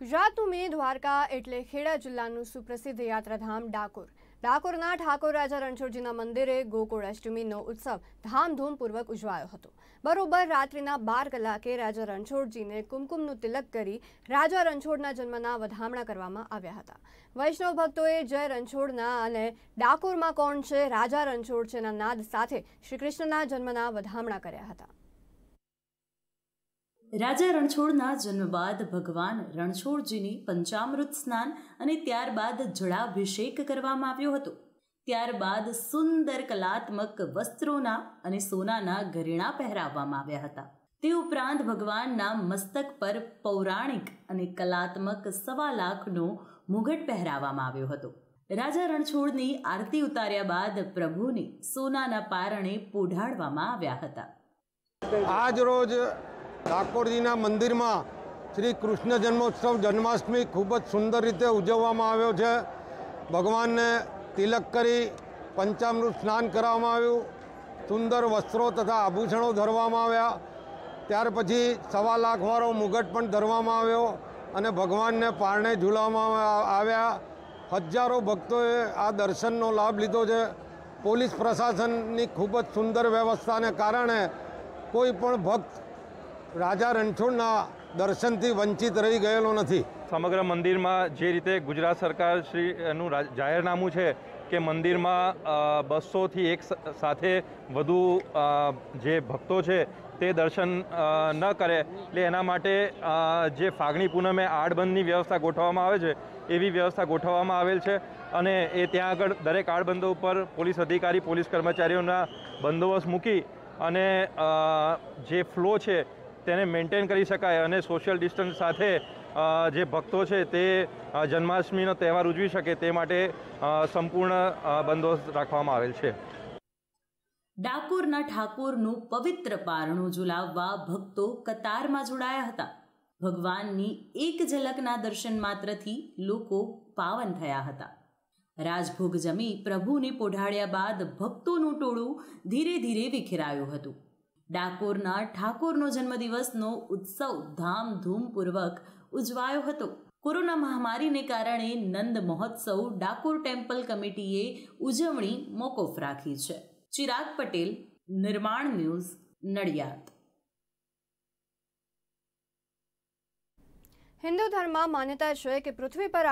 ગુજરાતનું મેં દ્વારકા એટલે ખેડા જિલ્લાનું સુપ્રસિદ્ધ યાત્રાધામ ડાકોર ડાકોરના ઠાકોર રાજા રણછોડજીના મંદિરે ગોકુળ અષ્ટમીનો ઉત્સવ ધામધૂમપૂર્વક ઉજવાયો હતો બરોબર રાત્રિના બાર કલાકે રાજા રણછોડજીને કુમકુમનું તિલક કરી રાજા રણછોડના જન્મના વધામણા કરવામાં આવ્યા હતા વૈષ્ણવ ભક્તોએ જય રણછોડના અને ડાકોરમાં કોણ છે રાજા રણછોડ છેના નાદ સાથે શ્રીકૃષ્ણના જન્મના વધામણા કર્યા હતા રાજા રણછોડના જન્મ બાદ ભગવાન રણછોડજીની પંચામૃત સ્નાન અને ત્યારબાદ જળાભિષેક કરવામાં આવ્યો હતો ત્યારબાદ સુંદર કલાત્મક વસ્ત્રોના અને સોનાના ઘરેણા પહેરાવવામાં આવ્યા હતા તે ઉપરાંત ભગવાનના મસ્તક પર પૌરાણિક અને કલાત્મક સવા લાખનો મુગટ પહેરાવવામાં આવ્યો હતો રાજા રણછોડની આરતી ઉતાર્યા બાદ પ્રભુને સોનાના પારણે પોઢાડવામાં આવ્યા હતા આજ રોજ ડાકોરજીના મંદિરમાં શ્રી કૃષ્ણ જન્મોત્સવ જન્માષ્ટમી ખૂબ જ સુંદર રીતે ઉજવવામાં આવ્યો છે ભગવાનને તિલક કરી પંચામૃત સ્નાન કરવામાં આવ્યું સુંદર વસ્ત્રો તથા આભૂષણો ધરવામાં આવ્યા ત્યાર પછી સવા લાખવાળો મુગટ પણ ધરવામાં આવ્યો અને ભગવાનને પારણે ઝૂલાવવામાં આવ્યા હજારો ભક્તોએ આ દર્શનનો લાભ લીધો છે પોલીસ પ્રશાસનની ખૂબ જ સુંદર વ્યવસ્થાને કારણે કોઈ પણ ભક્ત રાજા રણછોડના દર્શનથી વંચિત રહી ગયેલો નથી સમગ્ર મંદિરમાં જે રીતે ગુજરાત સરકાર શ્રી એનું જાહેરનામું છે કે મંદિરમાં બસોથી એક સાથે વધુ જે ભક્તો છે તે દર્શન ન કરે એટલે એના માટે જે ફાગણી પૂનમે આડબંધની વ્યવસ્થા ગોઠવવામાં આવે છે એવી વ્યવસ્થા ગોઠવવામાં આવેલ છે અને એ ત્યાં આગળ દરેક આડબંધો ઉપર પોલીસ અધિકારી પોલીસ કર્મચારીઓના બંદોબસ્ત મૂકી અને જે ફ્લો છે તેને મેન્ટેન કરી શકાય અને સોશિયલ ડિસ્ટન્સ સાથે જે ભક્તો છે તે જન્માષ્ટમીનો તહેવાર ઉજવી શકે તે માટે સંપૂર્ણ બંદોબસ્ત રાખવામાં આવેલ છે ડાકોરના ઠાકોરનું પવિત્ર પારણું ઝુલાવવા ભક્તો કતારમાં જોડાયા હતા ભગવાનની એક ઝલકના દર્શન માત્રથી લોકો પાવન થયા હતા રાજભોગ જમી પ્રભુને પોઢાડ્યા બાદ ભક્તોનું ટોળું ધીરે ધીરે વિખેરાયું હતું ડાકોરના ઠાકોરનો જન્મદિવસનો ઉત્સવ ધામધૂમપૂર્વક ઉજવાયો હતો કોરોના મહામારીને કારણે નંદ મહોત્સવ ડાકોર ટેમ્પલ કમિટીએ ઉજવણી મોકૂફ રાખી છે ચિરાગ પટેલ નિર્માણ ન્યૂઝ નડિયાદ હિન્દુ ધર્મમાં માન્યતા છે કે પૃથ્વી પર